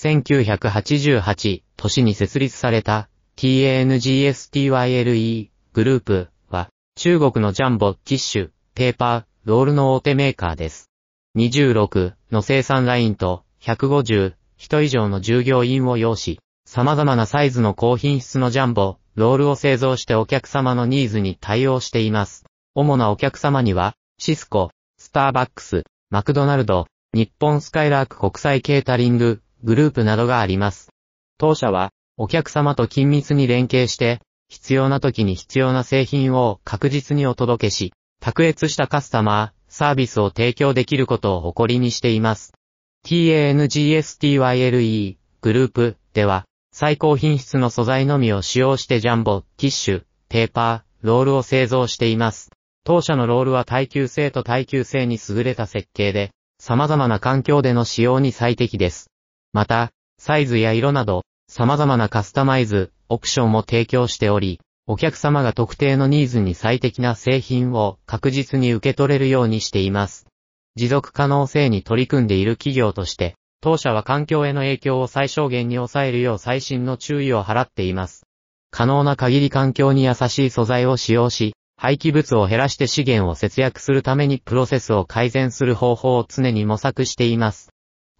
1988年に設立された TANGSTYLE グループは中国のジャンボ、ティッシュ、ペーパー、ロールの大手メーカーです。26の生産ラインと150、人以上の従業員を要し、様々なサイズの高品質のジャンボ、ロールを製造してお客様のニーズに対応しています。主なお客様には、シスコ、スターバックス、マクドナルド、日本スカイラーク国際ケータリング、グループなどがあります。当社は、お客様と緊密に連携して、必要な時に必要な製品を確実にお届けし、卓越したカスタマー、サービスを提供できることを誇りにしています。TANGSTYLE グループでは、最高品質の素材のみを使用してジャンボ、ティッシュ、ペーパー、ロールを製造しています。当社のロールは耐久性と耐久性に優れた設計で、様々な環境での使用に最適です。また、サイズや色など、様々なカスタマイズ、オプションも提供しており、お客様が特定のニーズに最適な製品を確実に受け取れるようにしています。持続可能性に取り組んでいる企業として、当社は環境への影響を最小限に抑えるよう最新の注意を払っています。可能な限り環境に優しい素材を使用し、廃棄物を減らして資源を節約するためにプロセスを改善する方法を常に模索しています。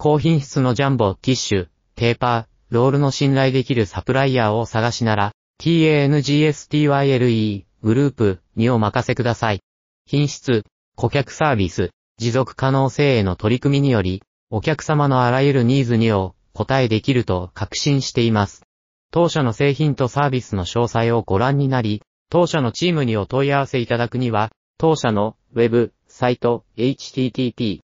高品質のジャンボ、ティッシュ、ペーパー、ロールの信頼できるサプライヤーを探しなら、TANGSTYLE グループにお任せください。品質、顧客サービス、持続可能性への取り組みにより、お客様のあらゆるニーズにを答えできると確信しています。当社の製品とサービスの詳細をご覧になり、当社のチームにお問い合わせいただくには、当社の Web、サイト、http